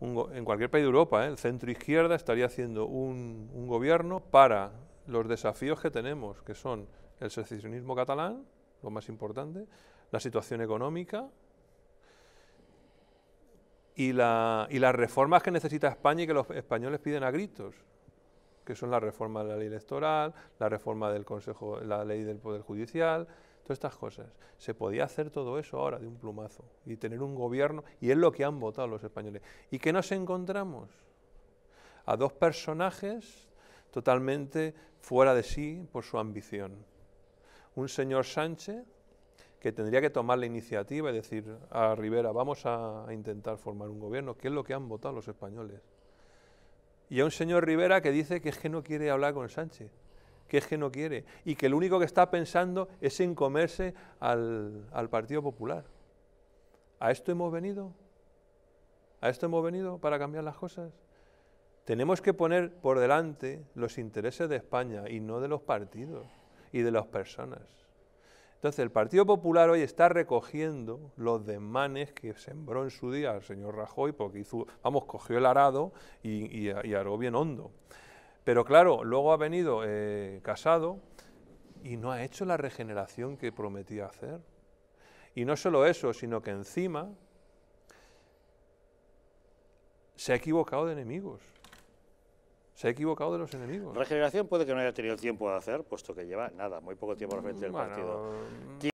en cualquier país de Europa, ¿eh? el centro izquierda estaría haciendo un, gobierno para los desafíos que tenemos, que son el secesionismo catalán, lo más importante, la situación económica y, y las reformas que necesita España y que los españoles piden a gritos que son la reforma de la ley electoral, la reforma del Consejo, la ley del Poder Judicial, estas cosas. Se podía hacer todo eso ahora de un plumazo y tener un gobierno, y es lo que han votado los españoles. ¿Y qué nos encontramos? A dos personajes totalmente fuera de sí por su ambición. Un señor Sánchez que tendría que tomar la iniciativa y decir a Rivera, vamos a intentar formar un gobierno, que es lo que han votado los españoles. Y a un señor Rivera que dice que es que no quiere hablar con Sánchez que es que no quiere y que lo único que está pensando es en comerse al, Partido Popular. ¿A esto hemos venido? ¿A esto hemos venido para cambiar las cosas? Tenemos que poner por delante los intereses de España y no de los partidos y de las personas. Entonces, el Partido Popular hoy está recogiendo los desmanes que sembró en su día el señor Rajoy, porque vamos, cogió el arado y aró bien hondo. Pero claro, luego ha venido eh, casado y no ha hecho la regeneración que prometía hacer. Y no solo eso, sino que encima se ha equivocado de enemigos. Se ha equivocado de los enemigos. Regeneración puede que no haya tenido el tiempo de hacer, puesto que lleva nada, muy poco tiempo al frente del partido.